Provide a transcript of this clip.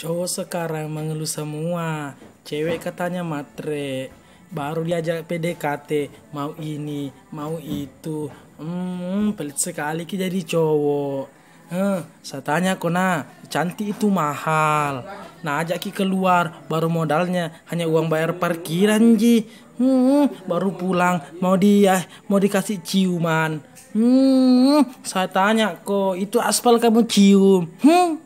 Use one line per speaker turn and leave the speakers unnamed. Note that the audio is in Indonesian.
Cowok sekarang mengeluh semua, cewek katanya matre. Baru diajak PDKT, mau ini, mau itu. Hmm, pelit sekali ki jadi cowok. Hmm, saya tanya kok nah, cantik itu mahal. Nah ajak ki keluar, baru modalnya hanya uang bayar parkiran ji. Hmm, baru pulang mau dia mau dikasih ciuman. Hmm, saya tanya kok itu aspal kamu cium. Hmm,